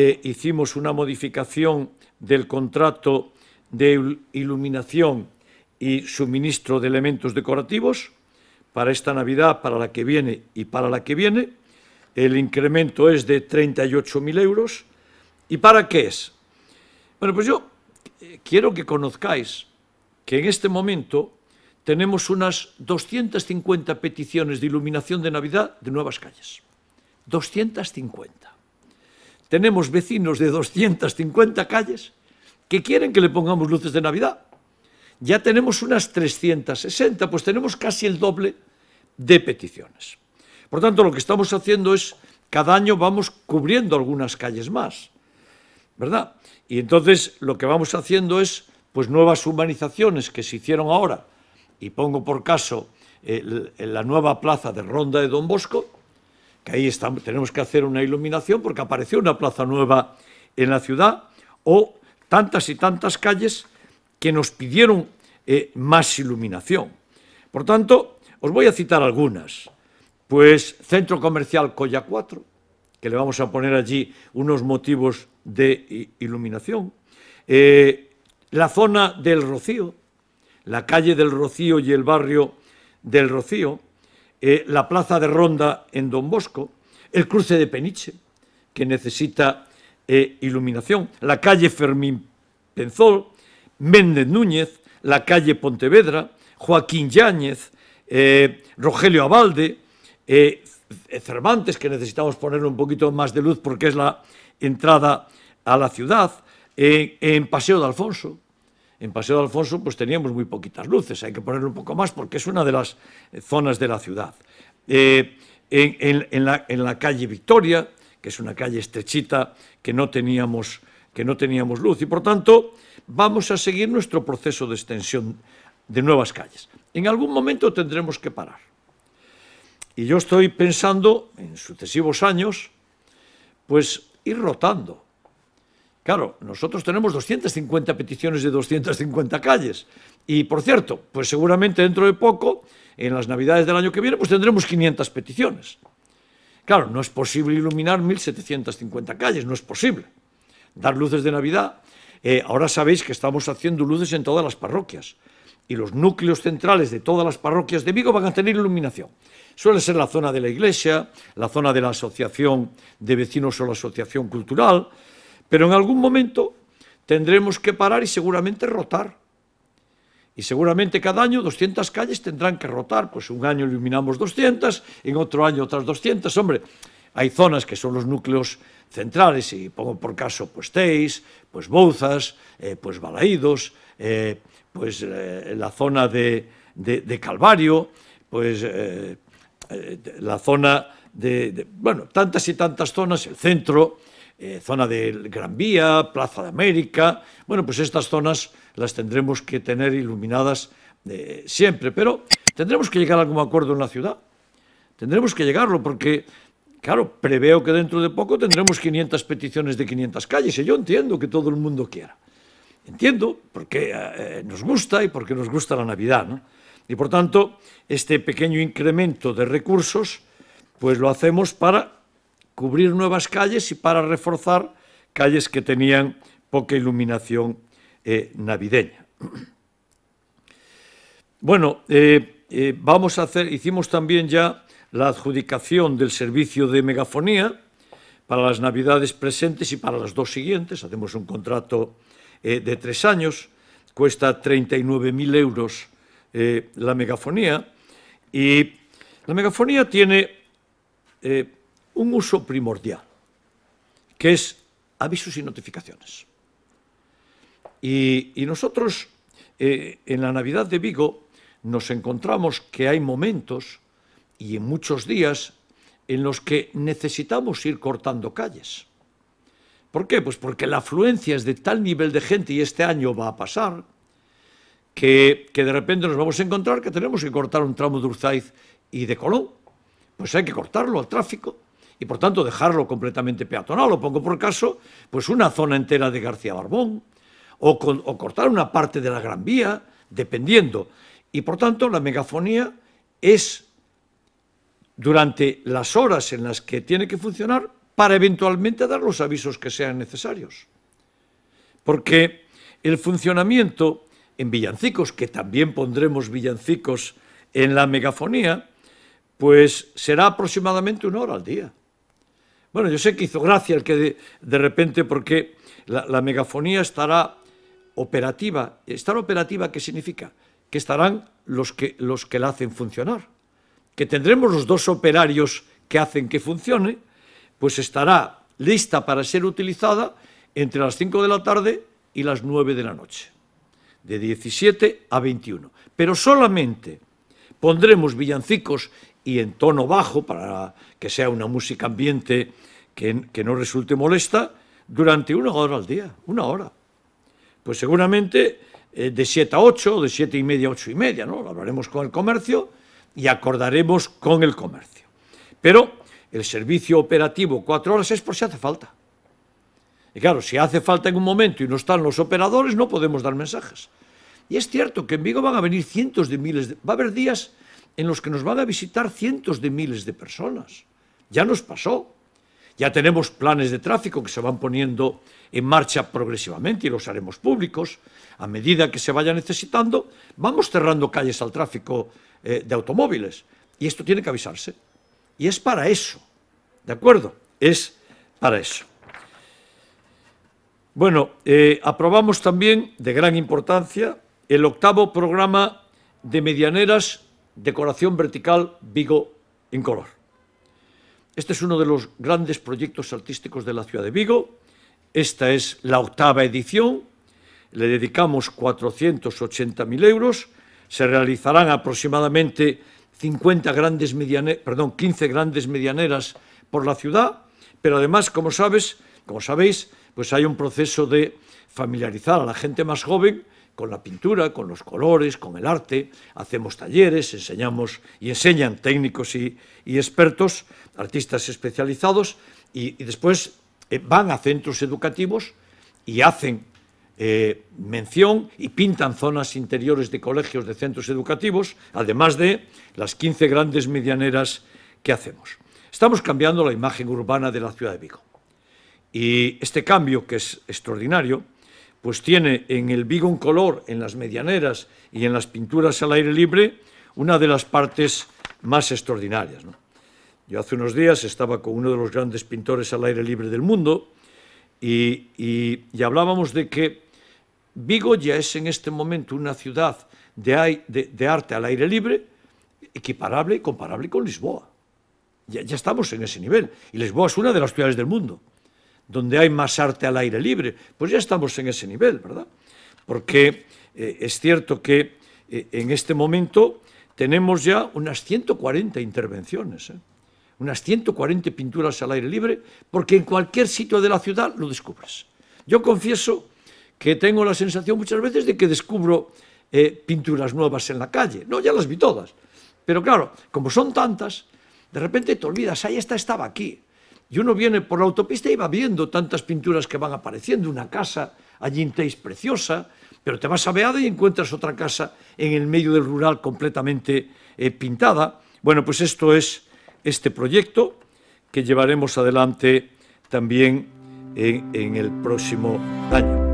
Eh, hicimos una modificación del contrato de iluminación y suministro de elementos decorativos para esta Navidad, para la que viene y para la que viene. El incremento es de 38.000 euros. ¿Y para qué es? Bueno, pues yo eh, quiero que conozcáis que en este momento tenemos unas 250 peticiones de iluminación de Navidad de nuevas calles. 250 tenemos vecinos de 250 calles que quieren que le pongamos luces de Navidad. Ya tenemos unas 360, pues tenemos casi el doble de peticiones. Por tanto, lo que estamos haciendo es, cada año vamos cubriendo algunas calles más, ¿verdad? Y entonces lo que vamos haciendo es, pues, nuevas humanizaciones que se hicieron ahora, y pongo por caso la nueva plaza de Ronda de Don Bosco, ahí tenemos que hacer una iluminación porque apareció una plaza nueva en la ciudad, o tantas y tantas calles que nos pidieron eh, más iluminación. Por tanto, os voy a citar algunas. Pues Centro Comercial Colla 4, que le vamos a poner allí unos motivos de iluminación. Eh, la zona del Rocío, la calle del Rocío y el barrio del Rocío. Eh, la plaza de Ronda en Don Bosco, el cruce de Peniche, que necesita eh, iluminación, la calle Fermín Penzol, Méndez Núñez, la calle Pontevedra, Joaquín Yáñez, eh, Rogelio Abalde, Cervantes, que necesitamos poner un poquito más de luz porque es la entrada a la ciudad, en Paseo de Alfonso, en Paseo de Alfonso pues teníamos muy poquitas luces, hay que poner un poco más porque es una de las eh, zonas de la ciudad. Eh, en, la, calle Victoria, que es una calle estrechita, que no, teníamos, que no teníamos luz y por tanto vamos a seguir nuestro proceso de extensión de nuevas calles. En algún momento tendremos que parar. Y yo estoy pensando en sucesivos años, pues ir rotando Claro, nosotros tenemos 250 peticiones de 250 calles. Y por cierto, pues seguramente dentro de poco, en las navidades del año que viene, pues tendremos 500 peticiones. Claro, no es posible iluminar 1.750 calles, no es posible. Dar luces de Navidad. Eh, ahora sabéis que estamos haciendo luces en todas las parroquias y los núcleos centrales de todas las parroquias de Vigo van a tener iluminación. Suele ser la zona de la iglesia, la zona de la asociación de vecinos o la asociación cultural, Pero en algún momento tendremos que parar y seguramente rotar. Y seguramente cada año 200 calles tendrán que rotar, pues un año iluminamos 200, en otro año otras 200. Hombre, hay zonas que son los núcleos centrales, y pongo por caso pues Teis, pues Bouzas, eh, pues Balaídos, eh, pues eh, la zona de, de, de Calvario, pues eh, eh, la zona de, de, bueno, tantas y tantas zonas, el centro, Eh, zona del Gran Vía, Plaza de América. Bueno, pues estas zonas las tendremos que tener iluminadas eh, siempre, pero tendremos que llegar a algún acuerdo en la ciudad. Tendremos que llegarlo porque, claro, preveo que dentro de poco tendremos 500 peticiones de 500 calles y yo entiendo que todo el mundo quiera. Entiendo porque eh, nos gusta y porque nos gusta la Navidad, ¿no? Y por tanto, este pequeño incremento de recursos, pues lo hacemos para cubrir nuevas calles y para reforzar calles que tenían poca iluminación eh, navideña. Bueno, eh, eh, vamos a hacer, hicimos también ya la adjudicación del servicio de megafonía para las navidades presentes y para las dos siguientes. Hacemos un contrato de tres años, cuesta 39.000 euros la megafonía y la megafonía tiene un uso primordial, que es avisos y notificaciones. Y, nosotros eh, en la Navidad de Vigo nos encontramos que hay momentos y en muchos días en los que necesitamos ir cortando calles. ¿Por qué? Pues porque la afluencia es de tal nivel de gente y este año va a pasar que, que de repente nos vamos a encontrar que tenemos que cortar un tramo de Urzaiz y de Colón. Pues hay que cortarlo al tráfico y por tanto dejarlo completamente peatonal. Lo pongo por caso, pues una zona entera de García Barbón o, o cortar una parte de la Gran Vía, dependiendo. Y por tanto la megafonía es durante las horas en las que tiene que funcionar para eventualmente dar los avisos que sean necesarios. Porque el funcionamiento en villancicos, que también pondremos villancicos en la megafonía, pues será aproximadamente una hora al día. Bueno, yo sé que hizo gracia el que de, repente, porque la, megafonía estará operativa. ¿Estar operativa qué significa? Que estarán los que, los que la hacen funcionar. Que tendremos los dos operarios que hacen que funcione, pues estará lista para ser utilizada entre las 5 de la tarde y las 9 de la noche, de 17 a 21. Pero solamente pondremos villancicos y en tono bajo para que sea una música ambiente que, no resulte molesta durante una hora al día, una hora. Pues seguramente eh, de 7 a 8 de 7 y media a 8 y media, ¿no? Lo hablaremos con el comercio y acordaremos con el comercio. Pero el servicio operativo cuatro horas es por si hace falta. Y claro, si hace falta en un momento y no están los operadores, no podemos dar mensajes. Y es cierto que en Vigo van a venir cientos de miles, va a haber días en los que nos van a visitar cientos de miles de personas. Ya nos pasó. Ya tenemos planes de tráfico que se van poniendo en marcha progresivamente y los haremos públicos. A medida que se vaya necesitando, vamos cerrando calles al tráfico eh, de automóviles. Y esto tiene que avisarse. Y es para eso. ¿De acuerdo? Es para eso. Bueno, eh, aprobamos también, de gran importancia, el octavo programa de medianeras decoración vertical Vigo en color. Este es uno de los grandes proyectos artísticos de la ciudad de Vigo. Esta es la octava edición. Le dedicamos 480.000 euros. Se realizarán aproximadamente 50 grandes perdón, 15 grandes medianeras por la ciudad, pero además, como sabes, como sabéis, pues hay un proceso de familiarizar a la gente más joven con la pintura, con los colores, con el arte, hacemos talleres, enseñamos y enseñan técnicos y, expertos, artistas especializados, y, después eh, van a centros educativos y hacen eh, mención y pintan zonas interiores de colegios, de centros educativos, además de las 15 grandes medianeras que hacemos. Estamos cambiando la imagen urbana de la ciudad de Vigo. Y este cambio, que es extraordinario, pues tiene en el Vigo un color, en las medianeras y en las pinturas al aire libre, una de las partes más extraordinarias. Yo hace unos días estaba con uno de los grandes pintores al aire libre del mundo y, hablábamos de que Vigo ya es en este momento una ciudad de, arte al aire libre equiparable y comparable con Lisboa. Ya, ya estamos en ese nivel. Y Lisboa es una de las ciudades del mundo donde hay más arte al aire libre. Pues ya estamos en ese nivel, ¿verdad? Porque eh, es cierto que eh, en este momento tenemos ya unas 140 intervenciones, ¿eh? unas 140 pinturas al aire libre, porque en cualquier sitio de la ciudad lo descubres. Yo confieso que tengo la sensación muchas veces de que descubro pinturas nuevas en la calle. No, ya las vi todas. Pero claro, como son tantas, de repente te olvidas, ahí esta estaba aquí, y uno viene por la autopista y va viendo tantas pinturas que van apareciendo, una casa allí en preciosa, pero te vas a Beada y encuentras otra casa en el medio del rural completamente eh, pintada. Bueno, pues esto es este proyecto que llevaremos adelante también en el próximo año.